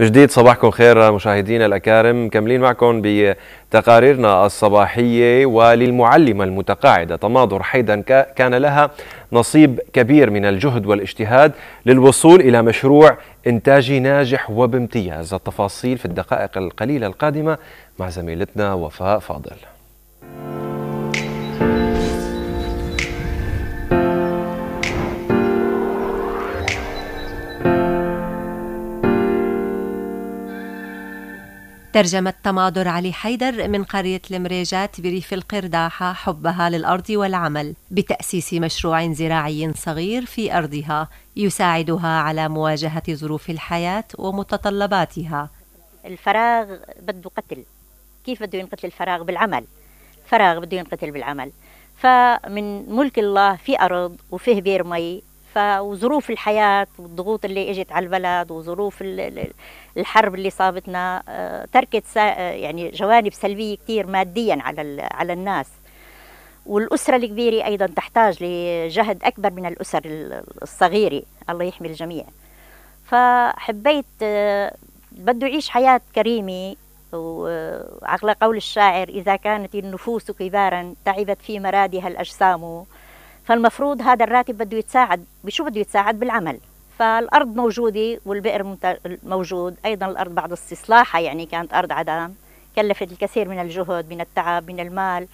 جديد صباحكم خير مشاهدينا الأكارم مكملين معكم بتقاريرنا الصباحية وللمعلمة المتقاعدة تماضر حيدا كان لها نصيب كبير من الجهد والاجتهاد للوصول إلى مشروع إنتاجي ناجح وبامتياز التفاصيل في الدقائق القليلة القادمة مع زميلتنا وفاء فاضل ترجمة تماضر علي حيدر من قرية المريجات بريف القرداحة حبها للأرض والعمل بتأسيس مشروع زراعي صغير في أرضها يساعدها على مواجهة ظروف الحياة ومتطلباتها الفراغ بده قتل كيف بده ينقتل الفراغ بالعمل فراغ بده ينقتل بالعمل فمن ملك الله في أرض وفيه بير مي وظروف الحياة والضغوط اللي اجت على البلد وظروف الحرب اللي صابتنا آه، تركت آه، يعني جوانب سلبية كثير ماديا على على الناس والأسرة الكبيرة أيضا تحتاج لجهد أكبر من الأسر الصغيرة الله يحمي الجميع فحبيت آه، بده يعيش حياة كريمة وعلى قول الشاعر إذا كانت النفوس كبارا تعبت في مرادها الأجسام فالمفروض هذا الراتب بده يتساعد بشو بده يتساعد بالعمل فالارض موجوده والبئر موجود ايضا الارض بعد استصلاحها يعني كانت ارض عدم كلفت الكثير من الجهد من التعب من المال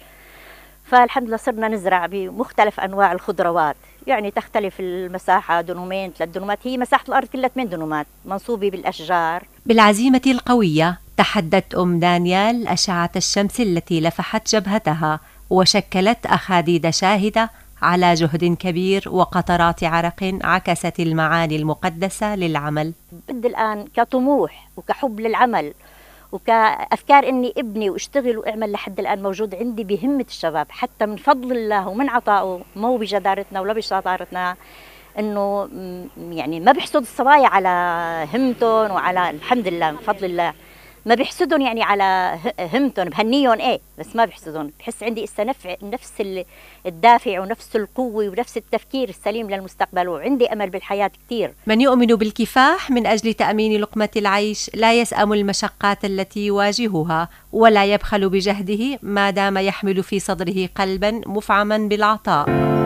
فالحمد لله صرنا نزرع بمختلف انواع الخضروات يعني تختلف المساحة دنومين ثلاث دنومات هي مساحة الأرض كلها ثمان دنومات منصوبة بالأشجار بالعزيمة القوية تحدت أم دانيال أشعة الشمس التي لفحت جبهتها وشكلت أخاديد شاهدة على جهد كبير وقطرات عرق عكست المعاني المقدسة للعمل بدي الآن كطموح وكحب للعمل وكأفكار إني ابني واشتغل وأعمل لحد الآن موجود عندي بهمة الشباب حتى من فضل الله ومن عطائه مو بجدارتنا ولا بشطارتنا إنه يعني ما بحسد الصبايا على همتهم وعلى الحمد لله من فضل الله ما بيحسدهم يعني على همتهم بهنيهم ايه بس ما بيحسدهم بحس عندي هسه نفع نفس الدافع ونفس القوه ونفس التفكير السليم للمستقبل وعندي امل بالحياه كثير من يؤمن بالكفاح من اجل تامين لقمه العيش لا يسام المشقات التي يواجهها ولا يبخل بجهده ما دام يحمل في صدره قلبا مفعما بالعطاء